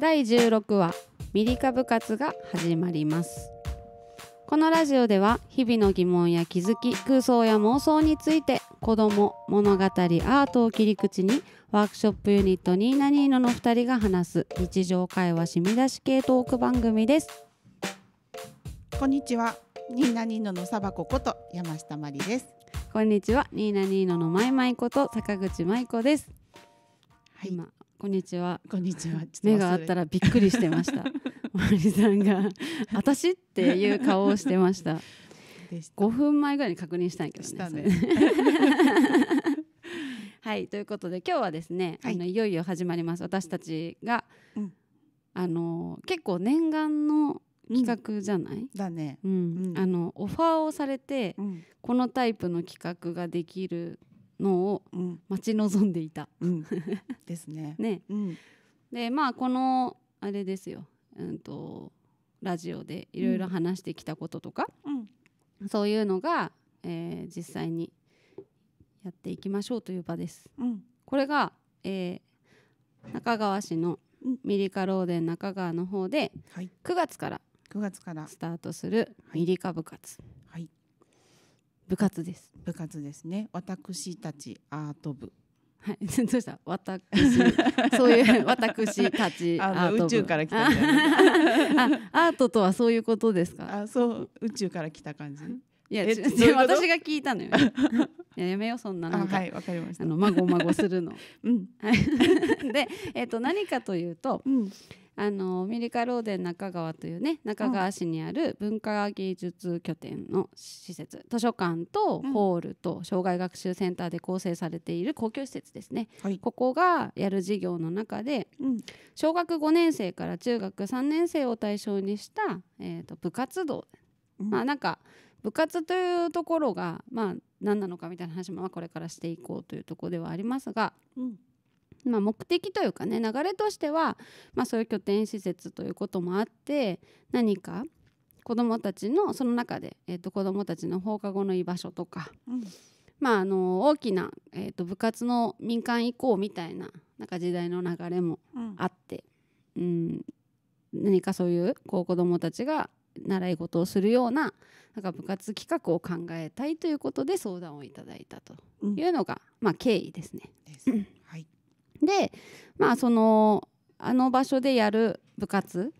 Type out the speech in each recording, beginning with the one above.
第十六話ミリカ部活が始まりますこのラジオでは日々の疑問や気づき空想や妄想について子供、物語アートを切り口にワークショップユニットニーナニーノの二人が話す日常会話しみ出し系トーク番組ですこんにちはニーナニーノのサバコこと山下真理ですこんにちはニーナニーノのマイマイこと坂口舞子です、はい、今こんにちは。こんにちは。目があったらびっくりしてました。森さんが私っていう顔をしてました。5分前ぐらいに確認したんやけどね。ね はいということで今日はですね、はい、あのいよいよ始まります私たちが、うん、あの結構念願の企画じゃない、うん、だね、うん、うん、あのオファーをされて、このタイプの企画ができるのを待ち望んでいた、うん、ですね。ね、うん、でまあこのあれですよ、うんと、ラジオでいろいろ話してきたこととか、うん、そういうのが、えー、実際にやっていきましょうという場です。これが、えー、中川市のミリカローデン中川の方で、はい、9月から9月からスタートするミリカ部活、はい部活です部活ですね私たちアート部はい、どうした私そういう 私たちア宇宙から来た アートとはそういうことですかあそう宇宙から来た感じいや私が聞いたのよ ややめよそんななんかはいわかりましたあのまごまごするの、うん、で、えーと、何かというと、うん、あのミリカローデン中川というね中川市にある文化芸術拠点の施設、図書館とホールと障害学習センターで構成されている公共施設ですね、はい、ここがやる事業の中で、小学5年生から中学3年生を対象にした、えーと、部活動、まあなんか部活というところが、まあ、何なのかみたいな話もこれからしていこうというところではありますが、うんまあ、目的というかね流れとしては、まあ、そういう拠点施設ということもあって何か子どもたちのその中で、えー、と子どもたちの放課後の居場所とか、うん、まあ、あの大きな、えー、と部活の民間移行みたいななんか時代の流れもあって、うん、うん、何かそういうこう子どもたちが習い事をするようななんか部活企画を考えたいということで相談をいただいたというのが、うん、まあ、経緯ですね。ではい、で、まあ、そのあの場所でやる部活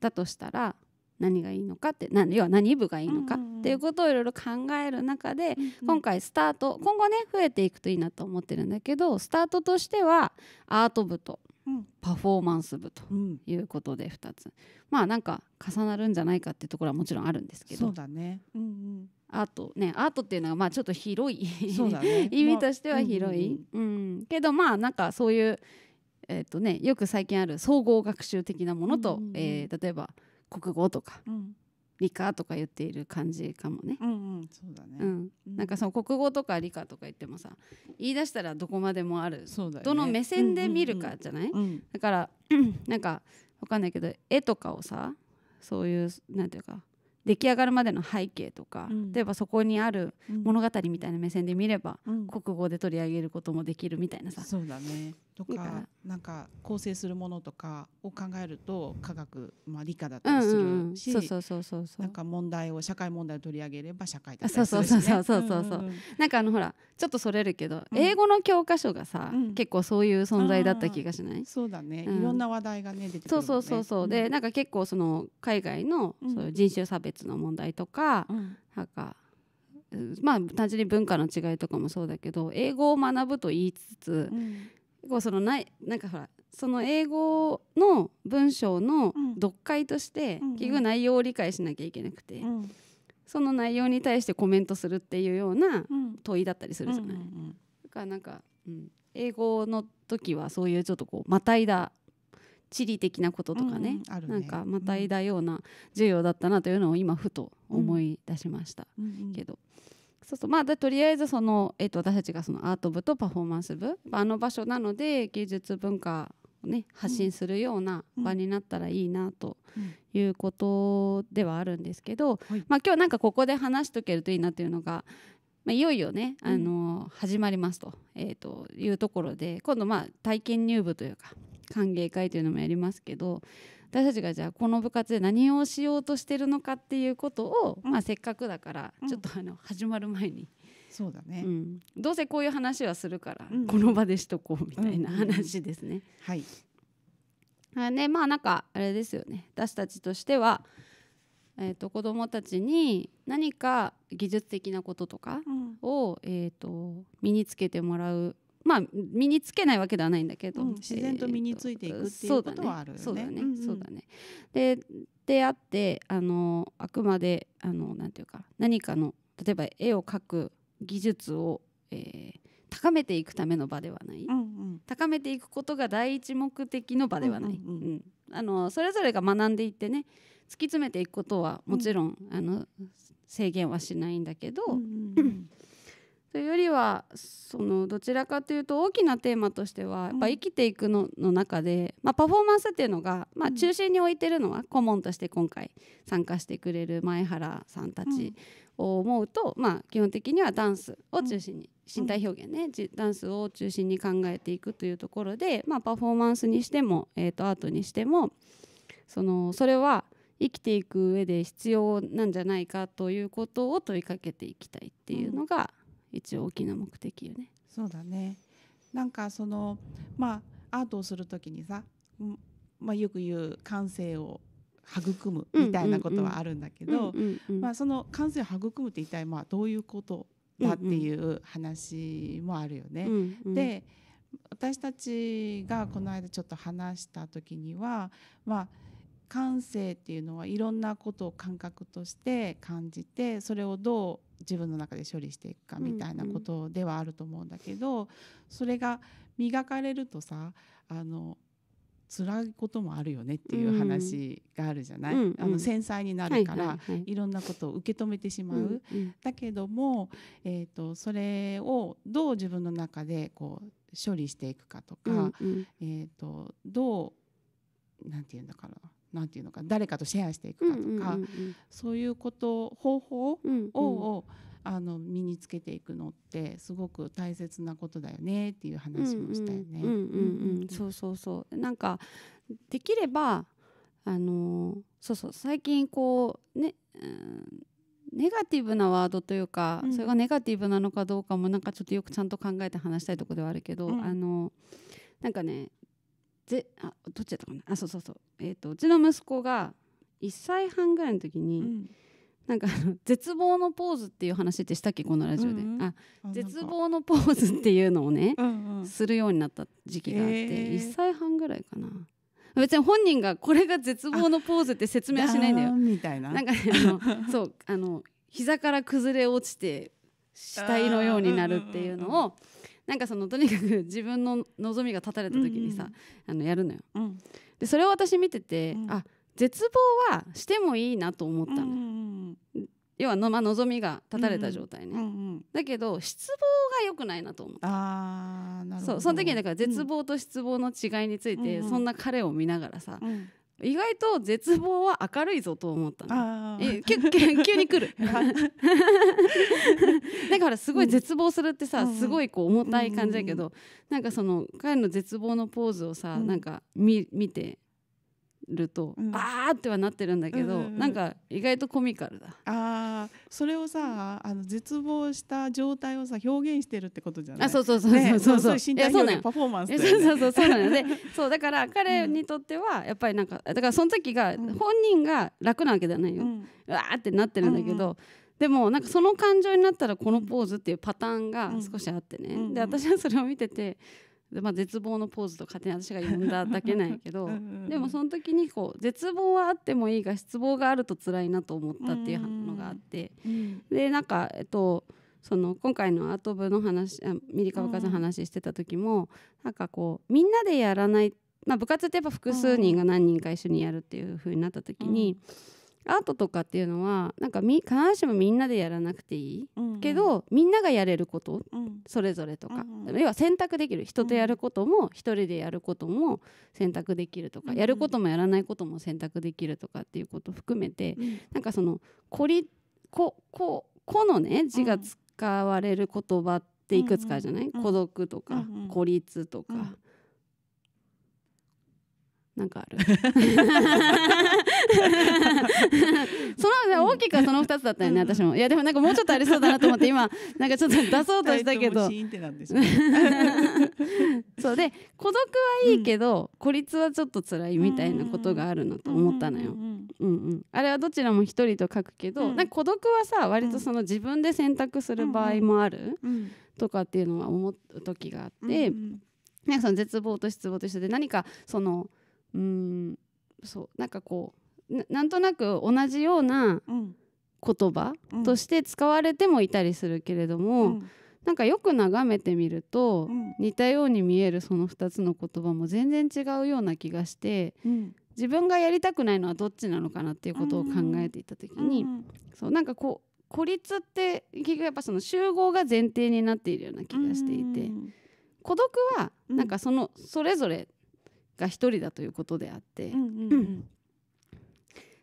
だとしたら何がいいのかって要は何部がいいのかっていうことをいろいろ考える中で、うん、今回スタート今後ね増えていくといいなと思ってるんだけどスタートとしてはアート部とパフォーマンス部ということで2つ、うん、まあなんか重なるんじゃないかっていうところはもちろんあるんですけどそうだね、うんうん、アートねアートっていうのはまあちょっと広いそうだ、ね、意味としては広い、うんうん、けどまあなんかそういう、えーとね、よく最近ある総合学習的なものと、うんうん、えー、例えば国語とか、うん、理科とか言っている感じかもね。うん、うん、そうだね、うん。なんかその国語とか理科とか言ってもさ、言い出したらどこまでもある。ね、どの目線で見るかじゃない？うんうんうん、だから なんかわかんないけど絵とかをさ、そういうなんていうか。出来上がるまでの背景とか、うん、例えばそこにある物語みたいな目線で見れば、うん、国語で取り上げることもできるみたいなさ、そうだねとかなんか構成するものとかを考えると科学、まあ、理科だったりするしそそそそううううなんか問題を社会問題を取り上げれば社会だったりするし、ね、そうそうそうそうそう、うんうん、なんかあのほらちょっとそれるけど、うん、英語の教科書がさ、うん、結構そういう存在だった気がしないそうだね、うん、いろんな話題がね出てくる、ね、そうそうそうそうでなんか結構その海外のそういう人種差別の問題とか、なんかまあ単純に文化の違いとかもそうだけど英語を学ぶと言いつつ、構そのないなんかほらその英語の文章の読解として結局内容を理解しなきゃいけなくて、その内容に対してコメントするっていうような問いだったりするじゃない。だからなんか、うん、英語の時はそういうちょっとこうまたいだ地理的なこととかね,、うん、ねなんかまたいだような授業だったなというのを今ふと思い出しましたけど、うんうんそうそうまあ、とりあえずその、えー、と私たちがそのアート部とパフォーマンス部あの場所なので芸術文化を、ね、発信するような場になったらいいなということではあるんですけど、うんうん、まあ、今日なんかここで話しとけるといいなというのが、まあ、いよいよね、あの始まりますと,、えー、というところで今度まあ体験入部というか歓迎会というのもやりますけど私たちがじゃあこの部活で何をしようとしてるのかっていうことを、まあ、せっかくだから、ちょっとあの始まる前に。そうだね、うん、どうせこういう話はするから、この場でしとこうみたいな話ですね。うんうん、はいあねまあなんかあれですよね私たちとしては、えーと、子どもたちに何か技術的なこととかを、うん、えーと身につけてもらうまあ身につけないわけではないんだけど、うん、自然と身についていくっていうことはあるよね。そうだね。そうだね。でであってあのあくまであのなんていうか何かの例えば絵を描く技術を、えー、高めていくための場ではない、うんうん、高めていくことが第一目的の場ではない、あのそれぞれが学んでいってね突き詰めていくことはもちろん、うん、あの制限はしないんだけど、うんうんというよりはそのどちらかというと大きなテーマとしてはやっぱ生きていくのの中で、まあ、パフォーマンスっていうのが、まあ、中心に置いてるのは顧問として今回参加してくれる前原さんたちを思うと、まあ、基本的にはダンスを中心に、身体表現ねダンスを中心に考えていくというところで、まあ、パフォーマンスにしても、えー、とアートにしてもそのそれは生きていく上で必要なんじゃないかということを問いかけていきたいっていうのが、うん一応大きな目的よね。そうだねなんかそのまあアートをする時にさ、まあ、よく言う感性を育むみたいなことはあるんだけどその感性を育むって一体まあどういうことだっていう話もあるよね。うんうん、で私たちがこの間ちょっと話した時には、まあ、感性っていうのはいろんなことを感覚として感じてそれをどう自分の中で処理していくかみたいなことではあると思うんだけど、うんうん、それが磨かれるとさあの辛いこともあるよねっていう話があるじゃない、うんうん、あの繊細になるから、はいはいはい、いろんなことを受け止めてしまう、うんうん、だけども、えーと、それをどう自分の中でこう処理していくかとか、うんうん、えーと、どうなんて言うんだからなんていうのか誰かとシェアしていくかとか、うんうんうんそういうこと方法を、うんうん、あの身につけていくのってすごく大切なことだよねっていう話もしたよね。そうそうそうなんかできればあのそうそう最近こうね、うんネガティブなワードというか、うん、それがネガティブなのかどうかもなんかちょっとよくちゃんと考えて話したいところではあるけど、うん、あのなんかねであどっちだったかなあそうそうそう、えーと、うちの息子が1歳半ぐらいの時に、うん、なんか絶望のポーズっていう話ってしたっけこのラジオで、うんうん、あ絶望のポーズっていうのをねうん、するようになった時期があって、えー、1歳半ぐらいかな。別に本人がこれが絶望のポーズって説明はしないんだよ。みたいな。なんか、ね、あの そうあの膝から崩れ落ちて死体のようになるっていうのをなんかそのとにかく自分の望みが立たれた時にさ、うんうん、あのやるのよ。うん、でそれを私見てて、うん、あ絶望はしてもいいなと思ったの。うんうん、要はの、まあ、望みが立たれた状態ね、うんうん、だけど失望が良くないなと思ったあなるほどそうその時にだから絶望と失望の違いについて、うんそんな彼を見ながらさ、うん、意外と絶望は明るいぞと思ったのえ急急に来る だからすごい絶望するってさ、うん、すごいこう重たい感じだけど、うん、なんかその彼の絶望のポーズをさ、うん、なんか見見てると、うん、あーってはなってるんだけど、うんうん、なんか意外とコミカルだあそれをさあの絶望した状態をさ表現してるってことじゃないあそうそうそうそうそうそう、ね、そうそうそうパフォーマンス、そうそうそうそうなの そうだから彼にとってはやっぱりなんかだからその時が、本人が楽なわけじゃないよ、うん、うわーってなってるんだけど、うんうんでもなんかその感情になったらこのポーズっていうパターンが少しあってね、うん、で私はそれを見ててまあ、絶望のポーズと勝手に私が呼んだだけなんやけど でもその時にこう絶望はあってもいいが失望があると辛いなと思ったっていうのがあって、うん、でなんかえっとその今回のアート部の話ミリカ部活の話してた時も、うん、なんかこうみんなでやらない、まあ、部活ってやっぱ複数人が何人か一緒にやるっていうふうになった時に。うんアートとかっていうのはなんかみ必ずしもみんなでやらなくていい、うんうん、けどみんながやれること、うん、それぞれとか、うんうん、要は選択できる人とやることも一人でやることも選択できるとか、うんうん、やることもやらないことも選択できるとかっていうこと含めて、うん、なんかその「こり」こ「こ」このね字が使われる言葉っていくつかじゃない、うんうん、孤独とか、うんうん、孤立とか。うんなんかある 2つだったよね、うん、私もいやでもなんかもうちょっとありそうだなと思って今なんかちょっと出そうとしたけど そうで孤独はいいけど、うん、孤立はちょっと辛いみたいなことがあるのと思ったのよ、うんうん、あれはどちらも一人と書くけど、なんか孤独はさ割とその自分で選択する場合もある、とかっていうのは思う時があって、うんうん、なんかその絶望と失望としてで何かそのうんそうなんかこうななんとなく同じような、うん、言葉として使われてもいたりするけれども、うん、なんかよく眺めてみると、うん、似たように見えるその2つの言葉も全然違うような気がして、うん、自分がやりたくないのはどっちなのかなっていうことを考えていた時に、うん、そうなんかこう孤立って結局やっぱその集合が前提になっているような気がしていて、孤独はなんかそのそれぞれが1人だということであって。うん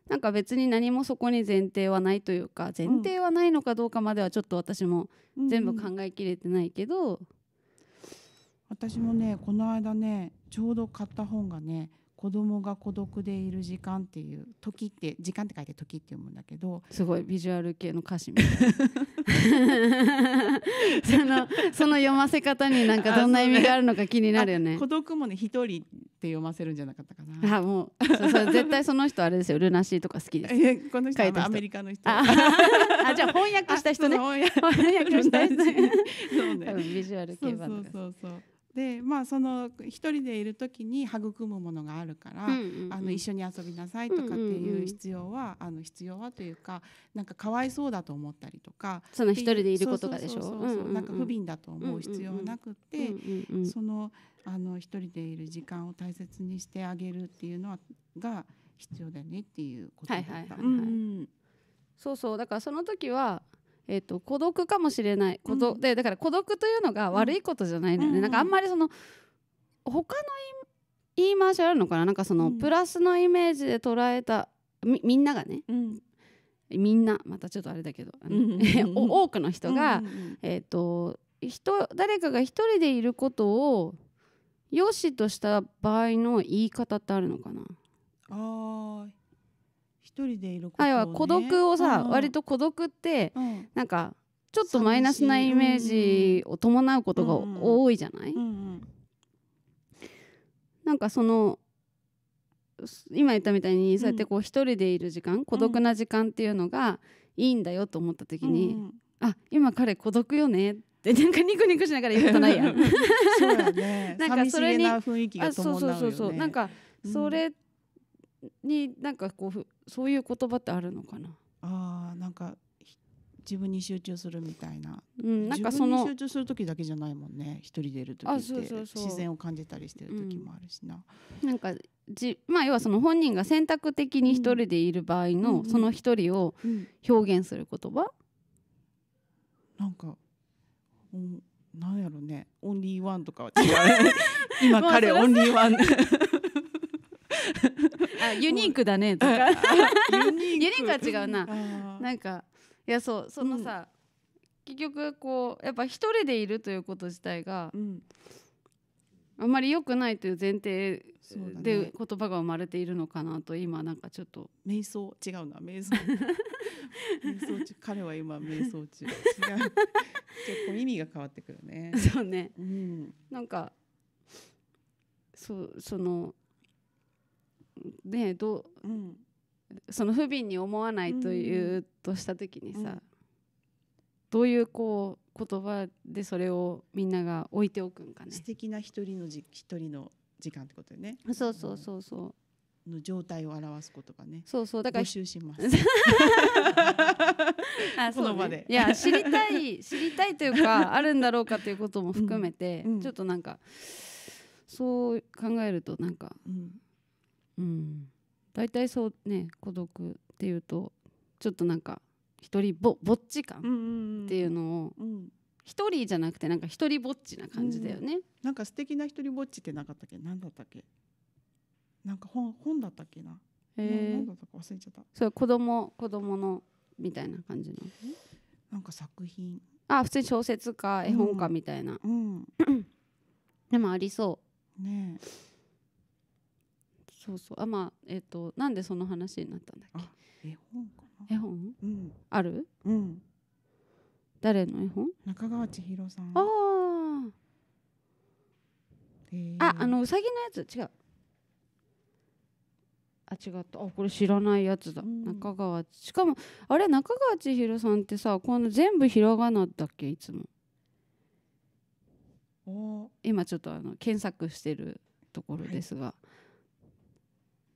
なんか別に何もそこに前提はないというか前提はないのかどうかまではちょっと私も全部考えきれてないけど、うんうん、私もねこの間ねちょうど買った本がね子供が孤独でいる時間っていう時って時間って書いて時って読むんだけどすごいビジュアル系の歌詞みたいなそのその読ませ方になんかどんな意味があるのか気になるよね孤独もね一人って読ませるんじゃなかったかなあもうそうそう絶対その人あれですよルナシーとか好きです この人アメリカの人あ じゃあ翻訳した人ね翻訳した人 そうねビジュアル系そうそうそうでまあその一人でいる時に育むものがあるから、うんうんうん、あの一緒に遊びなさいとかっていう必要は、うんうんうん、あの必要はというかなんかかわいそうだと思ったりとかその一人でいることがでしょうなんか不憫だと思う必要はなくて、うんうんうん、そのあの一人でいる時間を大切にしてあげるっていうのはが必要だねっていうことだった。はいはいはいはい、うんそうそうだからその時はえーと、孤独かもしれない孤独、うん、でだから孤独というのが悪いことじゃないんだよね、うん、なんかあんまりその他の言い回しあるのかななんかその、プラスのイメージで捉えたみみんながね、みんなまたちょっとあれだけど、多くの人が、えと、と人誰かが一人でいることをよしとした場合の言い方ってあるのかなあ一人でいること、ね、は孤独をさ、うん、割と孤独って、うん、なんかちょっとマイナスなイメージを伴うことが多いじゃない、うんうん、なんかその今言ったみたいに、そうやってこう一人でいる時間、孤独な時間っていうのがいいんだよと思った時に、うんうん、あ今彼孤独よねってなんかニコニコしながら言うことないやん。そうやね。なんかそれに、ね、あそうそうそうそうなんかそれっになんかこうそういう言葉ってあるのかなあなんか自分に集中するみたいな,、うん、なんかその集中する時だけじゃないもんね一人でいる時って自然を感じたりしてる時もあるしな。うん、なんかじまあ、要はその本人が選択的に一人でいる場合の、その一人を表現する言葉、うん、なんか、うん、なんやろねオンリーワンとかは違う 今彼オンリーワンあユニークだねとか ユニークは違うななんかいやそうそのさ、うん、結局こうやっぱ一人でいるということ自体が、うん、あんまり良くないという前提で言葉が生まれているのかなと今なんかちょっと、瞑想違うな瞑想 瞑想中彼は今瞑想中違う結構意味が変わってくるねそうね、うん、なんかそうそのねどう、うん、その不憫に思わないというとした時にさ、うん、どういうこう言葉でそれをみんなが置いておくんかね素敵な一人のじ一人の時間ってことよねそうそうそうそう、の状態を表す言葉ね。そうそうだから募集します。あその場で、いや知りたい知りたいというか あるんだろうかということも含めて、うん、ちょっとなんかそう考えるとなんか、うん、うん、大体そうね孤独っていうとちょっとなんか一人ぼぼっち感っていうのを、うん、一人じゃなくてなんか一人ぼっちな感じだよね、うん、なんか素敵な一人ぼっちってなかったっけ何だったっけなんか本本だったっけなえー、だったか忘れちゃったそう子供子供のみたいな感じのなんか作品あ普通に小説か絵本かみたいな、うん、うん、でもありそうねえそうそうあまあえっ、ー、となんでその話になったんだっけ絵本かな絵本、うん、ある、うん、誰の絵本中川千尋さんああ、えー、ああのうさぎのやつ違うあ違ったあこれ知らないやつだ、うん、中川しかもあれ中川千尋さんってさこの全部ひらがなだっけいつも今ちょっとあの検索してるところですが、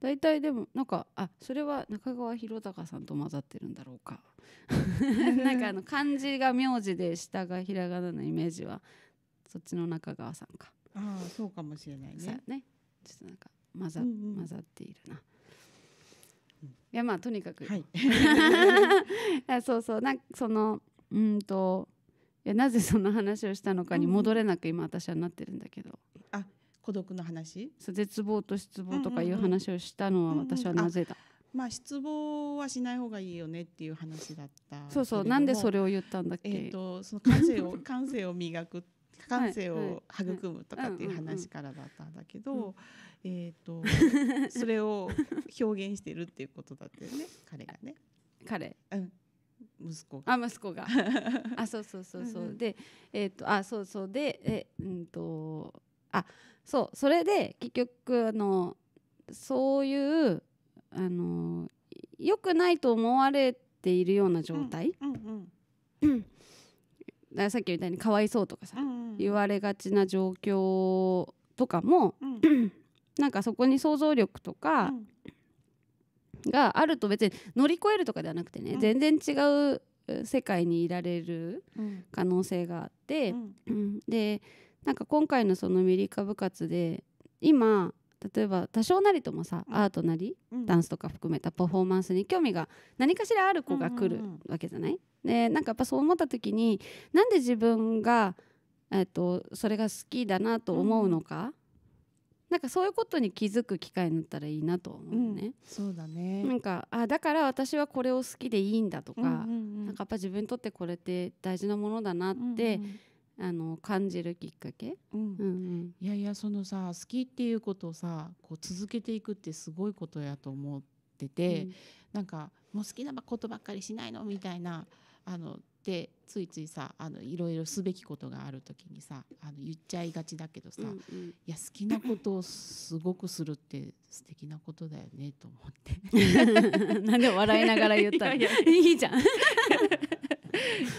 大体でもなんかあそれは中川博隆さんと混ざってるんだろうか なんかあの漢字が名字で下がひらがなのイメージはそっちの中川さんかああそうかもしれないねねちょっとなんか混ざ,、混ざっているな、うん、いやまあとにかく、はい、そうそうなんかそのうんといやなぜその話をしたのかに戻れなく今私はなってるんだけど。孤独の話そう絶望と失望とかいう話をしたのは私はなぜだ、まあ失望はしない方がいいよねっていう話だったそうそうなんでそれを言ったんだっけ、えーと、その感性を 感性を磨く感性を育むとかっていう話からだったんだけど、えっ、とそれを表現してるっていうことだったよね 彼がね。彼、うん息子があ息子があそうそうそうそう、でえっ、ー、とあそうそうでえうんとあそうそれで結局あのそういうあの良くないと思われているような状態、うんうん、ださっきみたいにかわいそうとかさ、うんうん、言われがちな状況とかも、うん、なんかそこに想像力とかがあると別に乗り越えるとかではなくてね、うん、全然違う世界にいられる可能性があって、うん、でなんか今回のそのリカ部活で今例えば多少なりともさ、アートなり、ダンスとか含めたパフォーマンスに興味が何かしらある子が来るわけじゃない、でなんかやっぱそう思った時になんで自分が、えーと、それが好きだなと思うのか、うん、なんかそういうことに気づく機会になったらいいなと思うね、そうだねなんかあだから私はこれを好きでいいんだとか、うんうんうん、なんかやっぱ自分にとってこれって大事なものだなって、うんうんあの感じるきっかけ、うんうんうん、いやいやそのさ好きっていうことをさこう続けていくってすごいことやと思ってて、うん、なんかもう好きなことばっかりしないのみたいなあのでついついさあのいろいろすべきことがある時にさあの言っちゃいがちだけどさ、うんうん、いや好きなことをすごくするって素敵なことだよねと思って なんで笑いながら言ったらいいじゃん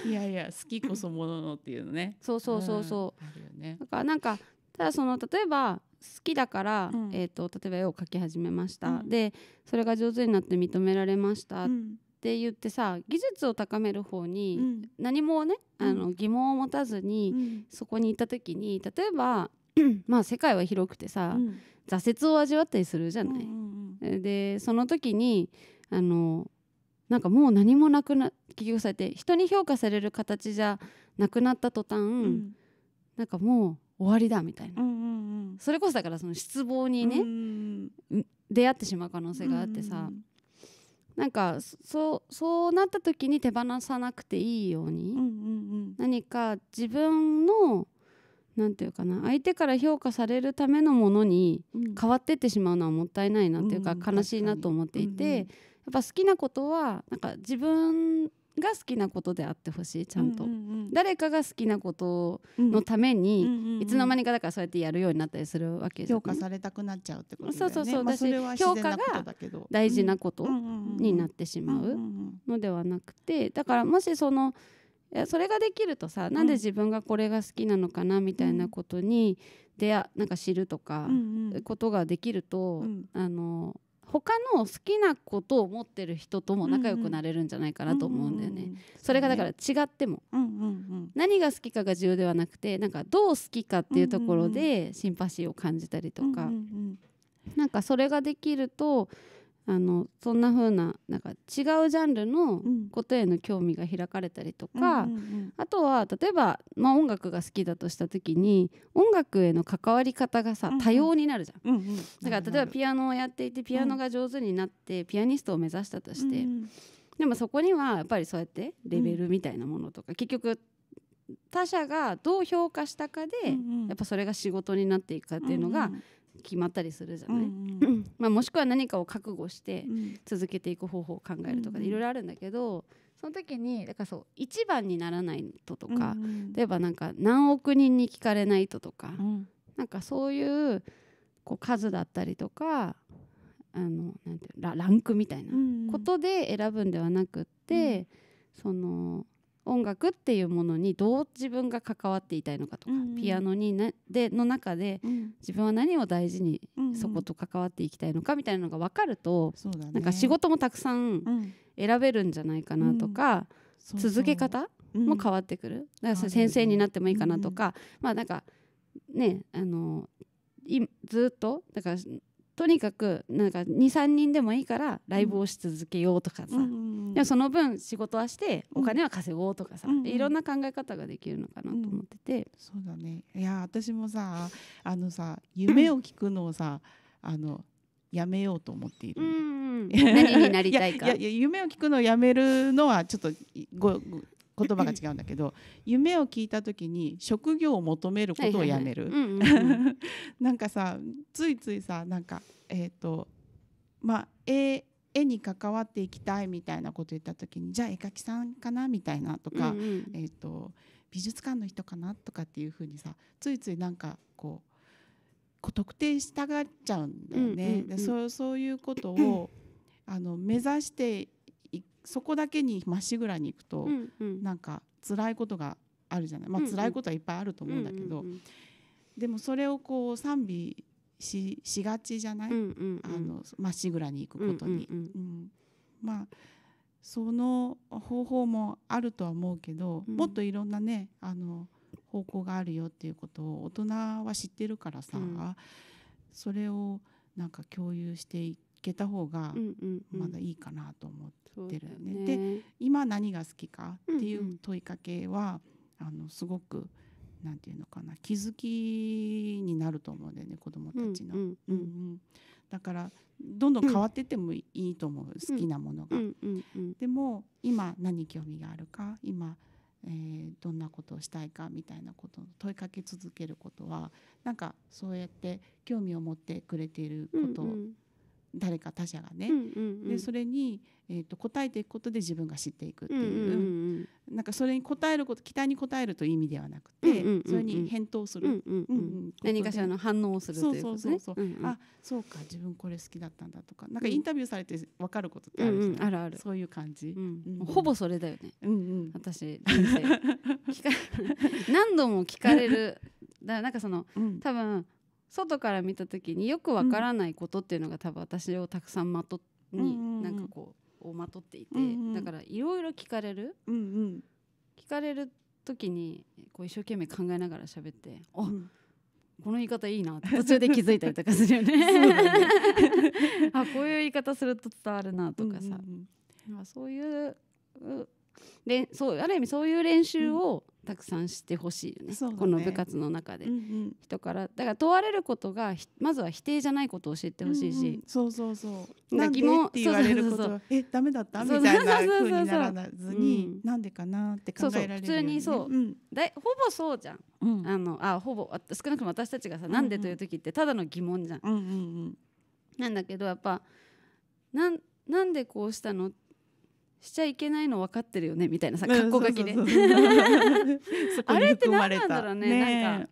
いやいや好きこそもののっていうのねそうそうそうそう、うんだからなんかただその例えば好きだから、うん、えーと、例えば絵を描き始めました、うん、でそれが上手になって認められました、うんって言ってさ技術を高める方に何もね、うん、あの疑問を持たずにそこに行った時に例えば まあ世界は広くてさ、うん、挫折を味わったりするじゃない。うんうんうん、でその時にあのなんかもう何もなくな起業されて人に評価される形じゃなくなった途端、うん、なんかもう終わりだみたいな、うんうんうん、それこそだからその失望にね、出会ってしまう可能性があってさ、なんかそうそうなった時に手放さなくていいように、うんうんうん、何か自分のんていうかな相手から評価されるためのものに変わってってしまうのはもったいないなっていうか、悲しいなと思っていて、やっぱ好きなことはなんか自分が好きなことであってほしいちゃんと、誰かが好きなことのために、いつの間にかだからそうやってやるようになったりするわけね、評価されたくなっちゃうってことだよねそうそうそう評価が大事なことになってしまうのではなくてだからもしそのそれができるとさ、何なんで自分がこれが好きなのかなみたいなことに出会なんか知るとか、ことができると、うん、あの他の好きなことを持ってる人とも仲良くなれるんじゃないかなと思うんだよね。それがだから違っても、何が好きかが重要ではなくてなんかどう好きかっていうところでシンパシーを感じたりとか、うなんかそれができるとあのそんな風ななんか違うジャンルのことへの興味が開かれたりとか、あとは例えば、まあ、音楽が好きだとした時に音楽への関わり方がさ、うんうん、多様になるじゃんうんうん、だから例えばピアノをやっていてピアノが上手になって、うん、ピアニストを目指したとして、うんうん、でもそこにはやっぱりそうやってレベルみたいなものとか、うん、結局他者がどう評価したかで、うんうん、やっぱそれが仕事になっていくかっていうのが、うんうん、決まったりするじゃない、うんうん、まあ、もしくは何かを覚悟して続けていく方法を考えるとかいろいろあるんだけど、その時にだからそう一番にならないととか、うんうん、例えばなんか何億人に聞かれないととか、うん、なんかそういうこう数だったりとかあのなんてラランクみたいなことで選ぶんではなくって、うん、その音楽っていうものにどう自分が関わっていたいのかとか、うんうん、ピアノになでの中で自分は何を大事にそこと関わっていきたいのかみたいなのが分かると、うんうん、なんか仕事もたくさん選べるんじゃないかなとか、うん、続け方も変わってくる、だから先生になってもいいかなとか、まあなんかねあのずっとだからとにかくなんか23人でもいいからライブをし続けようとかさ、うん、でもその分仕事はしてお金は稼ごうとかさ、うん、いろんな考え方ができるのかなと思ってて、うん、そうだねいや私もさ あのさ夢を聞くのをさあのやめようと思っている。うん 何になりたいか。いや夢を聞くのをやめるのはちょっとご言葉が違うんだけど 夢を聞いた時に職業を求めることをやめるなんかさついついさなんかえっ、ー、とまあ絵に関わっていきたいみたいなこと言った時にじゃあ絵描きさんかなみたいなとか、うんうん、えーと、美術館の人かなとかっていうふうにさついついなんかこう。特定したがっちゃうんだよね、でそうそういうことを あの目指してそこだけにまっしぐらに行くと、うん、なんか辛いことがあるじゃない、まあ、辛いことはいっぱいあると思うんだけど、でもそれをこう賛美ししがちじゃない、あのまっしぐらに行くことに。うんまあその方法もあるとは思うけど、もっといろんなねあの方向があるよっていうことを大人は知ってるからさ、それをなんか共有していっけた方がまだいいかなと思ってるよね。で今何が好きかっていう問いかけは、あのすごくなんていうのかな気づきになると思うんだよね子どもたちの、うんうんだからどんどん変わっててもいいと思う、好きなものが。でも今何興味があるか今えー、どんなことをしたいかみたいなことを問いかけ続けることはなんかそうやって興味を持ってくれていること誰か他者がね、うんうんうん、でそれに、えーと、答えていくことで自分が知っていくっていううんうんうん、なんかそれに答えること期待に応えるという意味ではなくて、うんうんうん、それに返答する、うんうんうん何かしらの反応をするということねそうそうそう、うんうん、あそうか自分これ好きだったんだとかなんかインタビューされて分かることってあるじうんうん、あるあるそういう感じ、うんうん、ほぼそれだよね、うんうん、私 何度も聞かれるだからなんかその、多分外から見た時によくわからないことっていうのが多分私をたくさんまとになんかこうをまとっていてだからいろいろ聞かれる聞かれる時にこう一生懸命考えながら喋ってあ、っこの言い方いいな途中で気づいたりとかするよね ね あこういう言い方すると伝わるなとかさ、うんうんうん、そういうでそうある意味そういう練習をたくさんしてほしいよね、ね、この部活の中で、うんうん、人からだから問われることがまずは否定じゃないことを教えてほしいし、うんうん、そうそうそうなんでって言われることえダメだったみたいな風にならずに、うん、なんでかなって考えられる、ね、普通にそう、うん、だほぼそうじゃん、うん、あのあほぼ少なくとも私たちがさ、うんうん、なんでという時ってただの疑問じゃんうんうんうん、なんだけどやっぱなんなんでこうしたのってしちゃいけないの分かってるよねみたいなさ格好書きであ れって何なんだろうねねなんか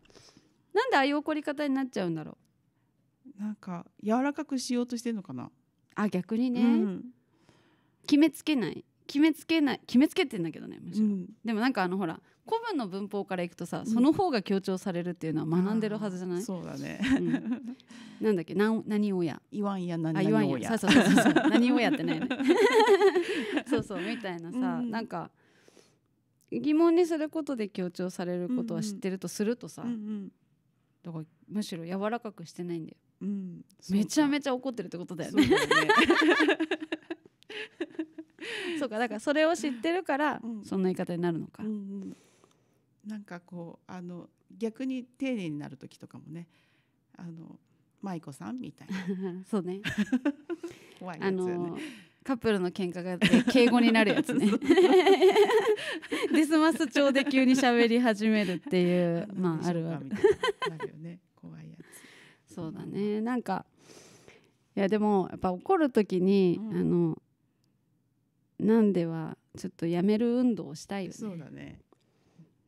なんでああいう怒り方になっちゃうんだろうなんか柔らかくしようとしてるのかなあ逆にね、うん、決めつけない決めつけない決めつけてんだけどねむしろ、うん、でもなんかあのほら古文の文法からいくとさその方が強調されるっていうのは学んでるはずじゃない、うん、そうだね、うん、なんだっけな何親言わんや何言やそうそうそうそう 何親ってないね そうそうみたいなさ、うん、なんか疑問にすることで強調されることは知ってるとするとさ、うんうん、だからむしろ柔らかくしてないんだよ、うん、めちゃめちゃ怒ってるってことだよね そうかだからそれを知ってるから、うん、そんな言い方になるのか、うんうんなんかこうあの逆に丁寧になる時とかもねあの舞子さんみたいな そうね怖いやつよね。あのカップルの喧嘩が敬語になるやつね デスマス調で急に喋り始めるっていうまああるあるなるよね怖いやつそうだねなんかいやでもやっぱ怒る時に、うん、あのなんではちょっとやめる運動をしたいよねそうだね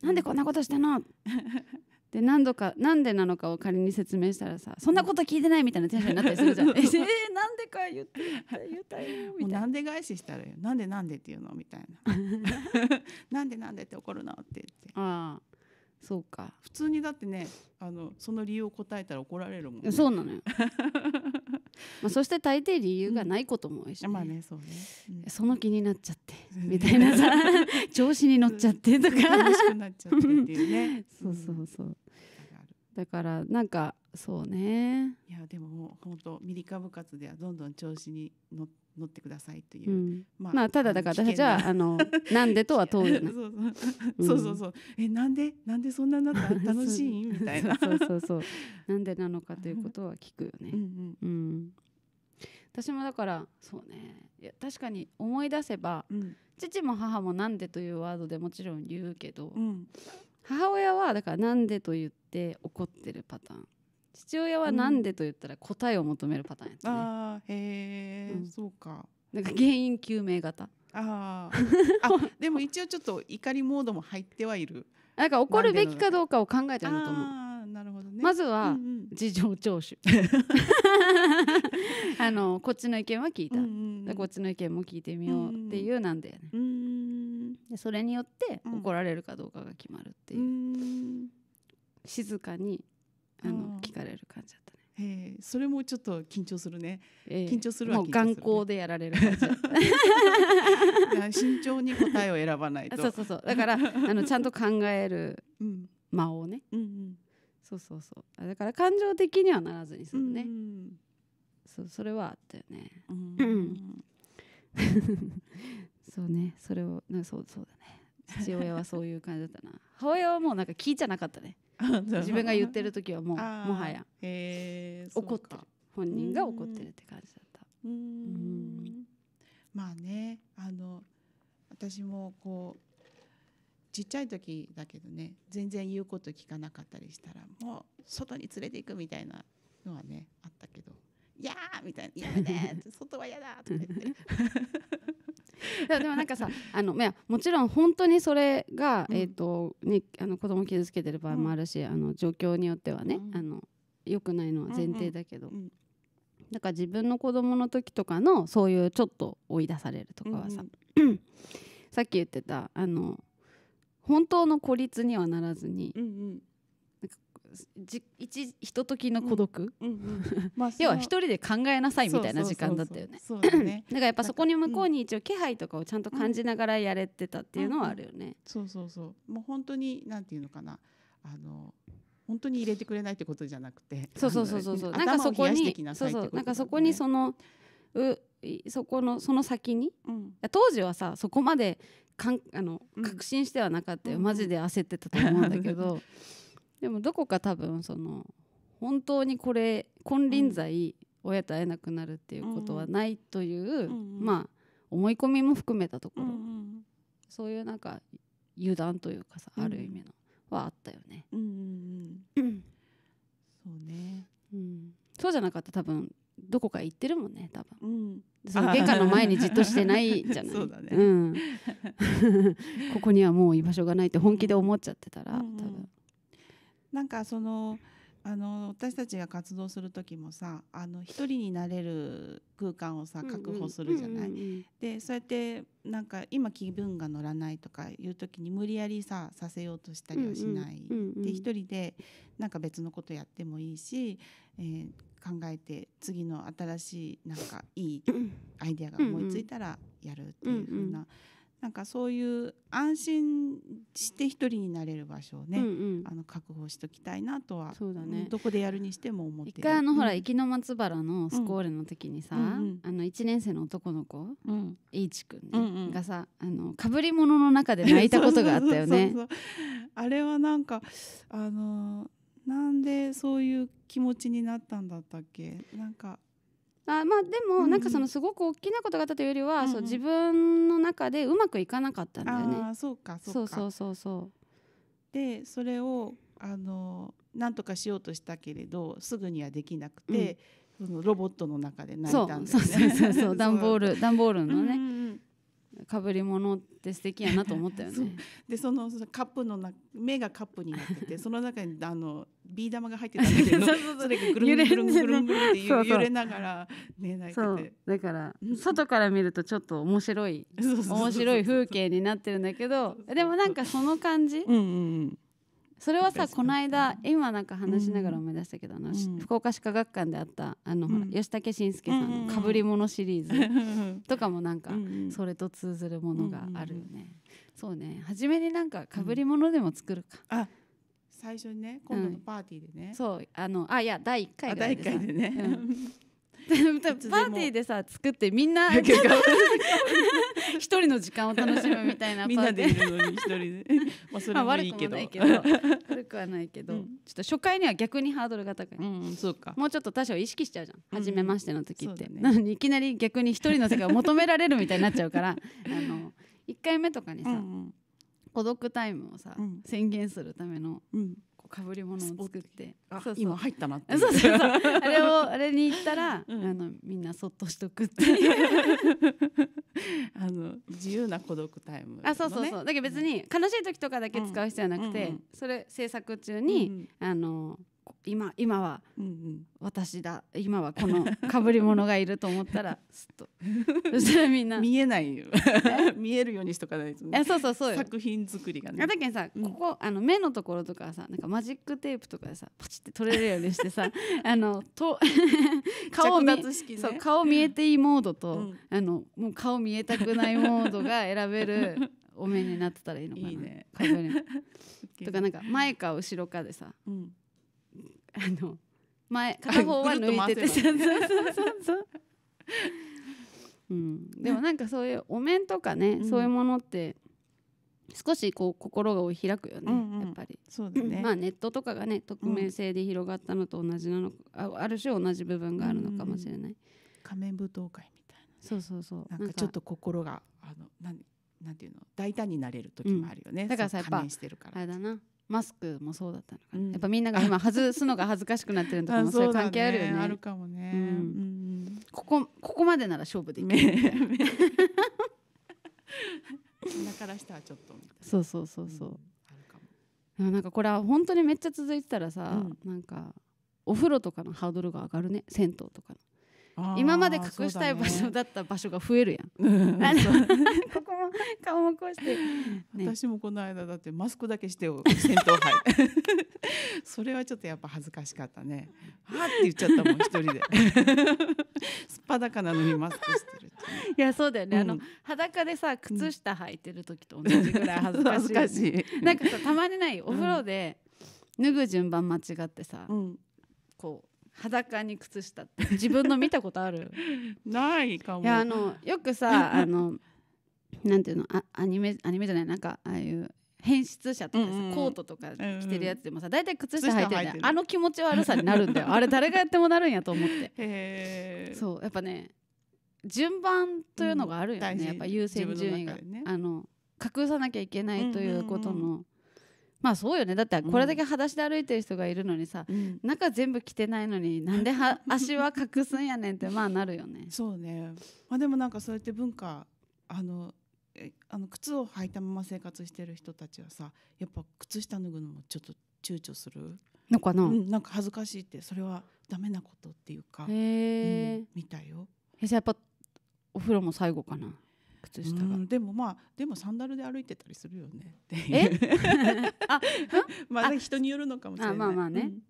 なんでこんなことしたの? 」で何度かなんでなのかを仮に説明したらさそんなこと聞いてないみたいなテンションになったりするじゃんえー、なんでか言って言ったよみたいななんで返ししたらよなんでなんでっていうのみたいな なんでなんでって怒るのって言ってああそうか普通にだってねあのその理由を答えたら怒られるもん、ね、そうなのよ まあそして大抵理由がないことも多いし、ねうん、まあねそうね、うん、その気になっちゃってみたいなさ 調子に乗っちゃってとか楽しくなっちゃってっていうね そうそうそう、うん、だからなんかそうねいやでももう本当ミリカ部活ではどんどん調子に乗って乗ってくださいという、うん、まあ、まあ、ただだから私はあのなんでとは問うよね そうそうそうえなんでなんでそんなになった楽しいみたいな そうそうそうなんでなのかということは聞くよね、うん、うん、私もだからそうねいや確かに思い出せば、うん、父も母も「なんで」というワードでもちろん言うけど、母親はだから「なんで」と言って怒ってるパターン父親はなんでと言ったら答えを求めるパターンやった、ね、あへえ、うん、そうかなんか原因究明型ああでも一応ちょっと怒りモードも入ってはいるなんか怒るべきかどうかを考えてるんだと思うなるほどね、まずは事情聴取、あのこっちの意見は聞いた、うんうん、こっちの意見も聞いてみようっていうなんだよね、うん、でそれによって怒られるかどうかが決まるっていう、うん、静かにあの聞かれる感じだったね。えー、それもちょっと緊張するね。えー、緊張するわ。もう眼光でやられる感じ。慎重に答えを選ばないと。そうそうそう。だからあのちゃんと考える間をね。うん、うんうんそうそうそうだから感情的にはならずにするね、うん、そうそれはあったよね、うん、そうねそれをなそうそうだね父親はそういう感じだったな母親はもうなんか聞いちゃなかったね 自分が言ってる時はもうもはや、え怒った本人が怒ってるって感じだったうんまあねあの私もこうちっちゃい時だけどね全然言うこと聞かなかったりしたらもう外に連れていくみたいなのはねあったけど「いやー!」みたいな「やめて!」外は嫌だ!」とか言って でもなんかさあのもちろん本当にそれが、うん、えーとね、あの子供傷つけてる場合もあるし、うん、あの状況によってはね、うん、あの良くないのは前提だけど、うんうん、だから自分の子供の時とかのそういうちょっと追い出されるとかはさ、うんうん、さっき言ってたあの本当の孤立にはならずに、うんうん、じ一時の孤独、うんうん まあ、要は一人で考えなさいみたいな時間だったよねだからやっぱそこに向こうに一応気配とかをちゃんと感じながらやれてたっていうのはあるよね、うんうんそうそうそうもう本当になんていうのかなあの本当に入れてくれないってことじゃなくてそうそうそうそうそうなんかそこにそうそうなんかそこにそのうそこのその先に、うん、当時はさそこまでかんあの確信してはなかったよ、うん、マジで焦ってたと思うんだけど でもどこか多分その本当にこれ金輪際親と会えなくなるっていうことはないという、まあ思い込みも含めたところ、そういうなんか油断というかさ、ある意味のはあったよね。そうね、うん、そうじゃなかった多分どこか行ってるもんね多分、うん、その玄関の前にじっとしてないじゃない ねうん、ここにはもう居場所がないって本気で思っちゃってたら、うん、多分なんかそのあの私たちが活動する時もさあの一人になれる空間をさ確保するじゃない。でそうやってなんか今気分が乗らないとかいう時に無理やりささせようとしたりはしない。で一人でなんか別のことやってもいいし、えー、考えて次の新しいなんかいいアイデアが思いついたらやるっていう風な。うんうんなんかそういう安心して一人になれる場所をね、うんうん、あの確保しておきたいなとはそうだね、どこでやるにしても思って一回あのほら行き、うん、の松原のスコーレの時にさ、うん、あの1年生の男の子、うん、いいちくねうんうん、がさあのかぶり物の中で泣いたことがあったよね。あれはなんかあのなんでそういう気持ちになったんだったっけなんかあまあでもなんかそのすごく大きなことがあったというよりは、うんそう自分の中でうまくいかなかったんだよね。あそうかそうそうそうそうでそれをあのなんとかしようとしたけれどすぐにはできなくて、うん、そのロボットの中で泣いたんですね。そうそうそう そう段ボール段ボールのね。うんうんかぶり物って素敵やなと思ったよね でそのカップのな目がカップになっててその中にあのビー玉が入ってたんだけど それがぐるんぐるんぐるんぐるんって揺れながら寝ないそうだから、外から見るとちょっと面白い面白い風景になってるんだけどでもなんかその感じ、うんうん、それはさこの間今なんか話しながら思い出したけど、あの、福岡歯科学館であったあの、うん、吉武慎介さんの「かぶり物」シリーズ とかもなんか、それと通ずるものがあるよね、そうね初めになんかかぶり物でも作るか、あ最初にね今度のパーティーでね、そうあのあいや第1回で第1回でね、パーティーでさ作ってみんな 一人の時間を楽しむみたいなパーティーみんなでいるのに一人で まあそれもいいけど、まあ、悪くはないけど 悪くはないけど、うん、ちょっと初回には逆にハードルが高い、うん、そうかもうちょっと多少意識しちゃうじゃん、うん、初めましての時って、ね、なのにいきなり逆に一人の世界を求められるみたいになっちゃうからあの1回目とかにさ、うんうん、孤独タイムをさ、宣言するための、うんかぶり物を作って今入ったなって そうそうそう あれをあれに行ったら、うん、あのみんなそっとしとくって あの自由な孤独タイム、あそうそうそうだけど別に悲しい時とかだけ使う必要はなくて、それ制作中に、あの今今は私だ、うんうん、今はこのかぶり物がいると思ったらす っと そみんな見えないよ 見えるようにしとかないとねそうそうそう作品作りがねだけどさ、ここあの目のところとかさなんかマジックテープとかでさパチって取れるようにしてさあのと顔見、ね、そう顔見えていいモードと、うん、あのもう顔見えたくないモードが選べるお面になってたらいいのかな。いいね、とかなんか前か後ろかでさ、あの前片方は抜いててでもなんかそういうお面とかね、うん、そういうものって少しこう心が開くよね、うんうん、やっぱりそうだね、まあ、ネットとかがね匿名性で広がったのと同じなのか、うん、ある種同じ部分があるのかもしれない、うん仮面舞踏会みたいな、ね、そうそうそうなんかちょっと心があのなんなんていうの大胆になれる時もあるよね、だからさやっぱあれだなマスクもそうだったのかな、うん、やっぱみんなが今 外すのが恥ずかしくなってるとかもそういう関係あるよねね、あるかもね、うん、ここここまでなら勝負できる だからしたらちょっとそうそうそうそう、うん、なんかこれは本当にめっちゃ続いてたらさ、うん、なんかお風呂とかのハードルが上がるね銭湯とかの今まで隠したい場所だった場所が増えるやん、うん、ここも顔もこうして、ね、私もこの間だってマスクだけして戦闘杯 それはちょっとやっぱ恥ずかしかったねはって言っちゃったもん一人ですっぱだかなのにマスクしてるいやそうだよね、うん、あの裸でさ靴下履いてる時と同じぐらい恥ずかしい,、ね、しいなんかさたまにないお風呂で脱ぐ順番間違ってさ、うん、こう裸に靴下って 自分の見たことあるないかもいやあのよくさあのなんていうのあアニメアニメじゃないなんかああいう変質者とかさ、うんうん、コートとか着てるやつでもさ大体、靴下履いてる、ね,、あの気持ち悪さになるんだよあれ誰がやってもなるんやと思って そうやっぱね順番というのがあるよね、うん、やっぱ優先順位が、ね、あの隠さなきゃいけないということのまあそうよねだってこれだけ裸足で歩いてる人がいるのにさ、うん、中全部着てないのに なんでは足は隠すんやねんってまあなるよね。そうね、まあ、でもなんかそうやって文化あのあの靴を履いたまま生活してる人たちはさやっぱ靴下脱ぐのもちょっと躊躇するのかな、うん、なんか恥ずかしいってそれはダメなことっていうか、うん、みたいよ。えじゃやっぱお風呂も最後かな靴下が、うん、でもまあでもサンダルで歩いてたりするよねえあ まあ人によるのかもしれないまあまあね、うん、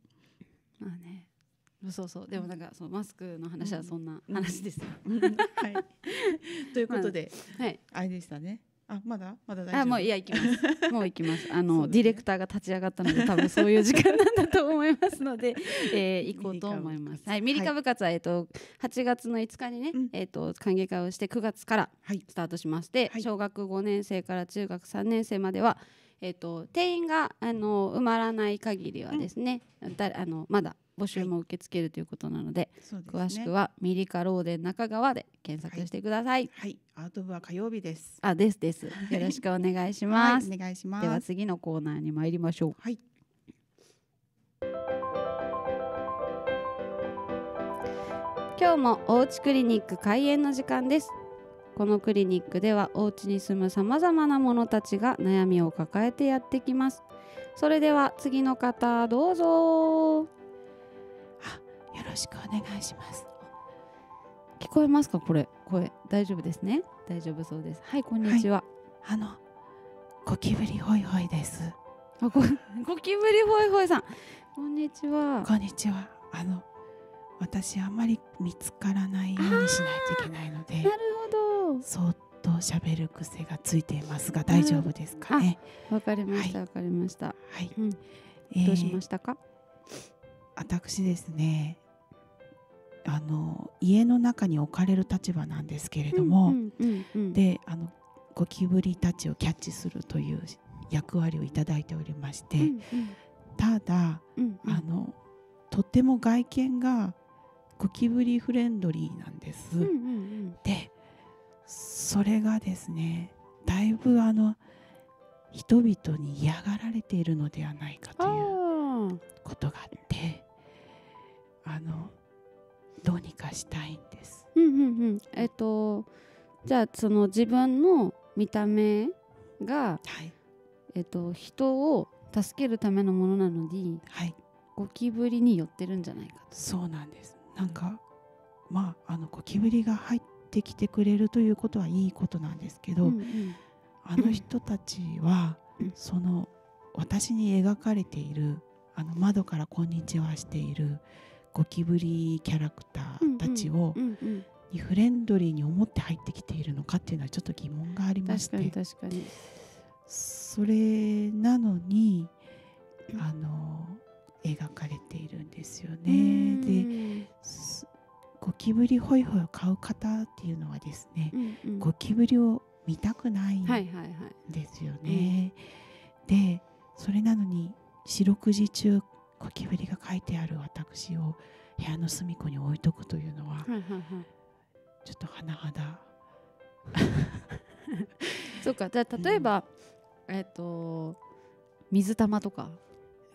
まあねそうそうでもなんかそのマスクの話はそんな話ですよ、うん、はい ということで、まあ、はい、あれでしたねあまだまだ大丈夫あもういや行きます もう行きますあの、ね、ディレクターが立ち上がったので多分そういう時間なんだと思いますので、えー、行こうと思いますはいミリカ部活は、えっ、と8月の5日にね、うん、えっ、と歓迎会をして9月からスタートしまして、はい、小学5年生から中学3年生まではえっ、ー、と定員があの埋まらない限りはですね、うん、だあのまだ募集も受け付けるということなのではいでね、詳しくはミリカローデン中川で検索してください、はいアート部は火曜日です。あ、ですです。よろしくお願いします。はい、お願いします。では次のコーナーに参りましょう。はい。今日もおうちクリニック開園の時間です。このクリニックではお家に住むさまざまな者たちが悩みを抱えてやってきます。それでは次の方どうぞ。あ、よろしくお願いします。聞こえますかこれ声大丈夫ですね大丈夫そうですはいこんにちは、はい、あのゴキブリホイホイですあゴ ゴキブリホイホイさんこんにちはこんにちはあの私あんまり見つからないようにしないといけないのでなるほどそっと喋る癖がついていますが大丈夫ですかねわかりましたわ、はい、かりましたはい、うん、どうしましたか、えー、私ですねあの家の中に置かれる立場なんですけれども、であのゴキブリたちをキャッチするという役割をいただいておりまして、うんうん、ただ、あのとても外見がゴキブリフレンドリーなんです。でそれがですねだいぶあの人々に嫌がられているのではないかということがあってあのどうにかしたいんです。うんうんうん、えっ、とじゃあその自分の見た目が、はい、えっ、と人を助けるためのものなのに、はい、ゴキブリに寄ってるんじゃないかと。そうなんです。なんか、うん、まああのゴキブリが入ってきてくれるということはいいことなんですけど、うんうん、あの人たちは、うん、その私に描かれているあの窓からこんにちはしている。ゴキブリキャラクターたちを、にフレンドリーに思って入ってきているのかっていうのはちょっと疑問がありまして確かにそれなのにあの描かれているんですよね。でゴキブリホイホイを買う方っていうのはですね、うんうん、ゴキブリを見たくないんですよね。でそれなのに四六時中ゴキブリが書いてある私を部屋の隅っこに置いとくというのは、ちょっと甚だ そうかじゃあ例えば、うん、えっ、と水玉とか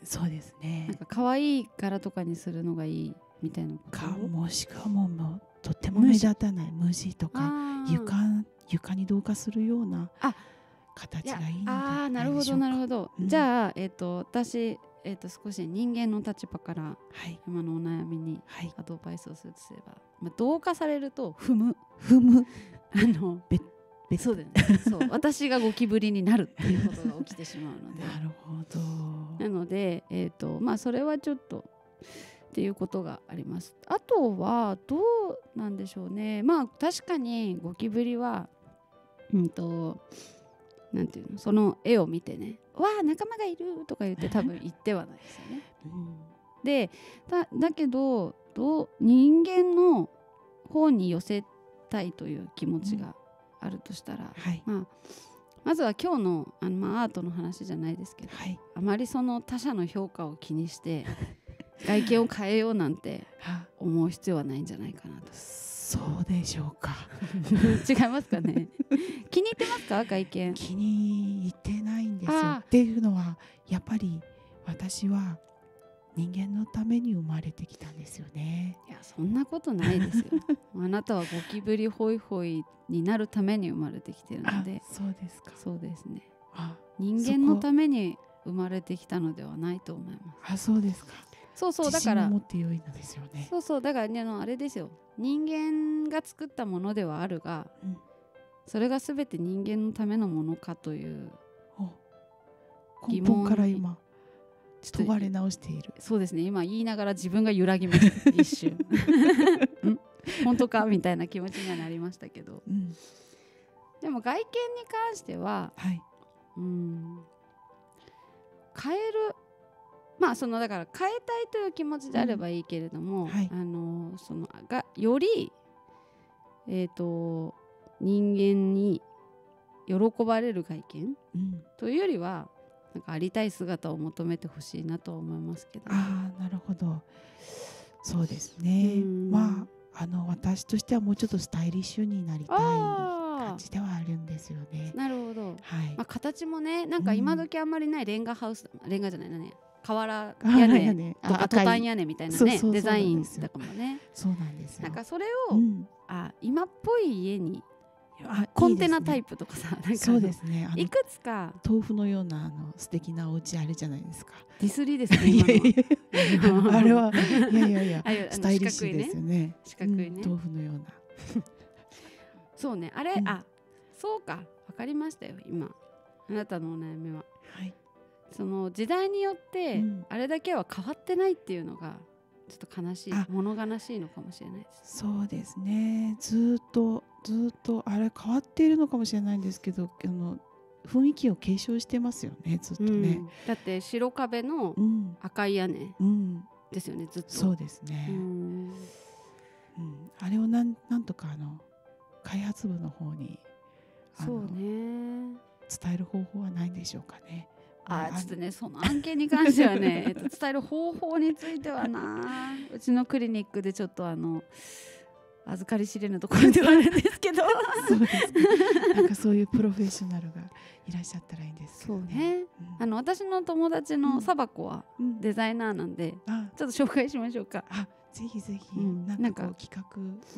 そうですねなんか可愛い柄とかにするのがいいみたいなかもしくはもうとっても目立たない無地とか床床に同化するような形がいいのであなるほどなるほど、うん、じゃあ、えーと私えー、と少し人間の立場から、今のお悩みにアドバイスをするとすれば、はい、まあ、同化されると踏む踏むあのべべそうだよねそう 私がゴキブリになるっていうことが起きてしまうのでなるほどなので、えーとまあ、それはちょっとっていうことがありますあとはどうなんでしょうねまあ確かにゴキブリはうんとなんていうのその絵を見てね「わあ仲間がいる!」とか言って 多分言ってはないですよね。でだけどど人間の方に寄せたいという気持ちがあるとしたら、うんはい、まあ、まずは今日のあの、まあ、アートの話じゃないですけど、はい、あまりその他者の評価を気にして外見を変えようなんて思う必要はないんじゃないかなと。そうでしょうか 違いますかね気に入ってますか外見気に入ってないんですよっていうのはやっぱり私は人間のために生まれてきたんですよねいやそんなことないですよ あなたはゴキブリホイホイになるために生まれてきてるのでそうですかそうですね人間のために生まれてきたのではないと思いますあそうですかそうそうだから持って良いのですよねそうそうだからねあのあれですよ人間が作ったものではあるが、うん、それが全て人間のためのものかという根本から今問われ直しているそうですね今言いながら自分が揺らぎます 一瞬本当かみたいな気持ちにはなりましたけど、うん、でも外見に関しては、はい、うん変えるまあそのだから変えたいという気持ちであればいいけれども、うんはい、あのそのがよりえっ、ー、と人間に喜ばれる外見、うん、というよりはなんかありたい姿を求めてほしいなと思いますけど、ああなるほどそうですね、まああの私としてはもうちょっとスタイリッシュになりたい感じではあるんですよねなるほど、はいまあ、形もねなんか今時あんまりないレンガハウス、うん、レンガじゃない何ね瓦屋根とかトタン屋根みたいなねデザインとかもねそうなんですなんかそれを、うん、あ今っぽい家にコンテナタイプとかさ、なんかそうですねいくつか豆腐のようなあの素敵なお家あるじゃないですかディスリですねあれはいやいやいやスタイリッシュですよね四角いね、豆腐のようなそうねあれ、あそうかわかりましたよ今あなたのお悩みははいその時代によってあれだけは変わってないっていうのがちょっと悲しい、物悲しいのかもしれないです、そうですねずっとずっとあれ変わっているのかもしれないんですけどあの雰囲気を継承してますよねずっとね、うん、だって白壁の赤い屋根ですよね、うん、ずっとそうですね、うん、うん、あれをなんなんとかあの開発部の方にそうね伝える方法はないんでしょうかねあちょっとねその案件に関してはね、えっと、伝える方法についてはなうちのクリニックでちょっとあの預かり知れぬところではあるんですけどそうですなんかそういうプロフェッショナルがいらっしゃったらいいんですけね、ねうん、あの私の友達のサバコはデザイナーなんで、うん、ちょっと紹介しましょうか、うぜひぜひ、なんか企画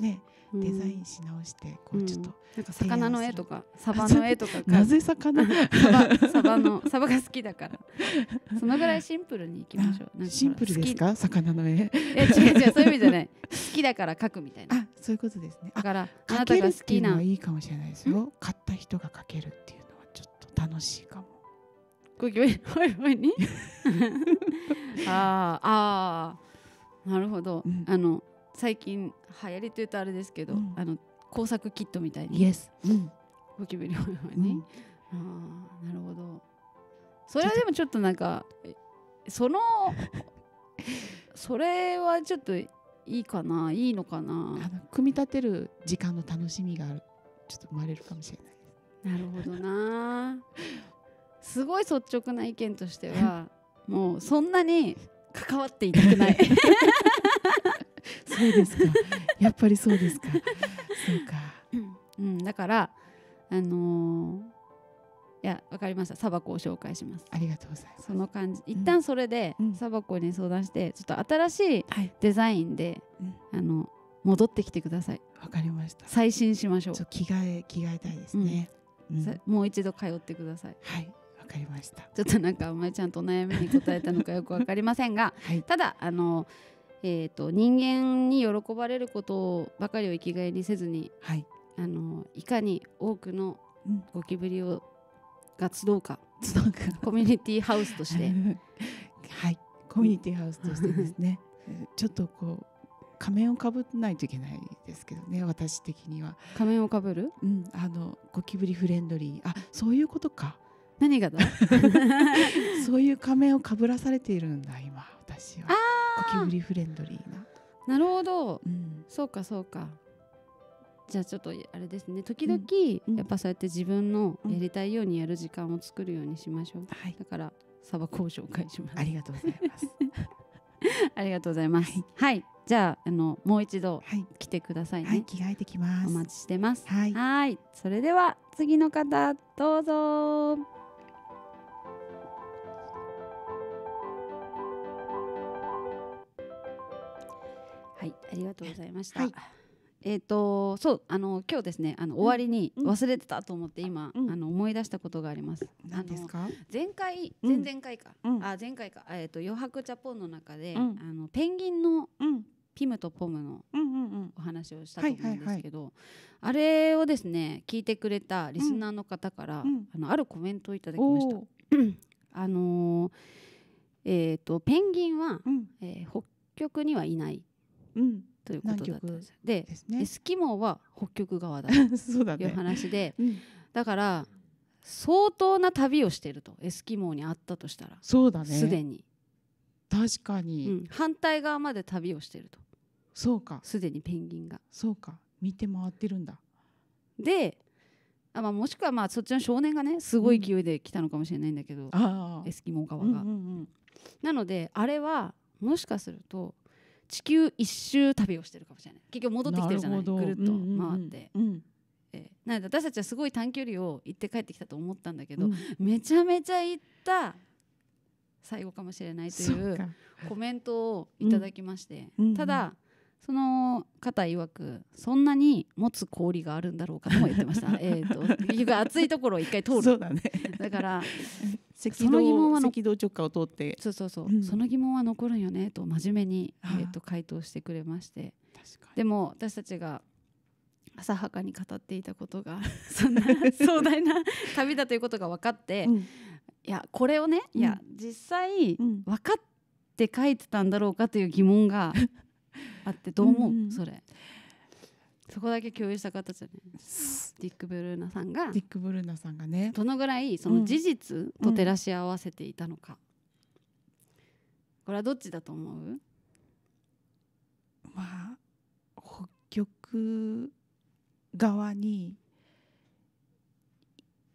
ね、デザインし直してこうちょっと、なんか魚の絵とかサバの絵とか なぜ魚サバのサバが好きだからそのぐらいシンプルにいきましょうシンプルですか魚の絵え、違う違うそういう意味じゃない好きだから描くみたいなあそういうことですねだからあなたが好きないいかもしれないですよ買った人が描けるっていうのはちょっと楽しいかもごきげんほいほいに ああああなるほど、うん、あの最近流行りというとあれですけど、うん、あの工作キットみたいにイエス、うん、ゴキブリよ様に、うん、あなるほどそれはでもちょっとなんかその それはちょっといいかないいのかな組み立てる時間の楽しみがちょっと生まれるかもしれないなるほどな すごい率直な意見としては もうそんなに関わっていたくないそうですかやっぱりそうですかそうか、うん、だからあのー、いやわかりましたサバコを紹介しますありがとうございますその感じ一旦それで、うん、サバコに相談してちょっと新しいデザインで、はい、あの戻ってきてくださいわかりました最新しましょう着替え着替えたいですね、うん、もう一度通ってくださいはいわかりましたちょっとなんかお前ちゃんとお悩みに答えたのかよく分かりませんが、はい、ただあのえーと、人間に喜ばれることばかりを生きがいにせずに、はい、あのいかに多くのゴキブリを、が集うか集うかコミュニティハウスとして はいコミュニティハウスとしてですね ちょっとこう仮面をかぶないといけないですけどね私的には仮面をかぶる、うん、あのゴキブリフレンドリーあそういうことか何がだ そういう仮面をかぶらされているんだ今私はああゴキブリフレンドリーな。なるほど、うん、そうかそうかじゃあちょっとあれですね時々やっぱそうやって自分のやりたいようにやる時間を作るようにしましょう、はい、だからサバコを紹介しますありがとうございます ありがとうございます、はい、はい、じゃああのもう一度来てくださいね、はい、着替えてきますお待ちしてますはいそれでは次の方どうぞありがとうございました。はい、えっ、ー、とそうあの今日ですねあの終わりに忘れてたと思って今、うん、あの思い出したことがあります。何ですか？前回前々回か、うん、あ前回かえっ、ー、と余白ジャポンの中で、うん、あのペンギンの、ピムとポムのお話をしたと思うんですけどあれをですね聞いてくれたリスナーの方から、あのあるコメントをいただきました。あのー、えっ、ー、とペンギンは、え北極にはいないうん、ということだったんですでエスキモは北極側だと いう話でねうん、だから相当な旅をしているとエスキモーにあったとしたらそうだねすでに確かに、うん、反対側まで旅をしているとそうかすでにペンギンがそうか見て回ってるんだであ、まあ、もしくはまあそっちの少年がねすごい勢いで来たのかもしれないんだけど、うん、エスキモー側が、うんうんうん、なのであれはもしかすると地球一周旅をしてるかもしれない結局戻ってきてるじゃないぐるっと回って。うんうんえー、なので私たちはすごい短距離を行って帰ってきたと思ったんだけど、うん、めちゃめちゃ行った最後かもしれないというコメントをいただきまして、うん、ただその方曰くそんなに持つ氷があるんだろうかとも言ってました えと結が暑いところを一回通るだ、ね,、から その疑問は赤道直下を通ってそうそうそう、うん、その疑問は残るんよねと真面目に、えー、と回答してくれましてでも私たちが浅はかに語っていたことが そんな壮大な旅だということが分かって、うん、いやこれをね、うん、いや実際、分かって書いてたんだろうかという疑問があってどう思う、それ。そこだけ共有した方じゃい。ディック・ブルーナさんがディック・ブルーナさんがねどのぐらいその事実と照らし合わせていたのか、うん、これはどっちだと思うまあ北極側に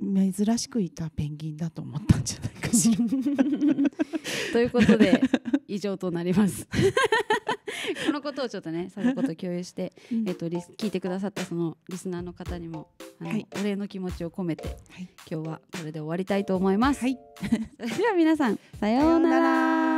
珍しくいたペンギンだと思ったんじゃないかしら。ということで以上となります。このことをちょっとねいうこと共有して、えっと、聞いてくださったそのリスナーの方にもあの、はい、お礼の気持ちを込めて、はい、今日はこれで終わりたいと思います。はい、それでは皆さんさようなら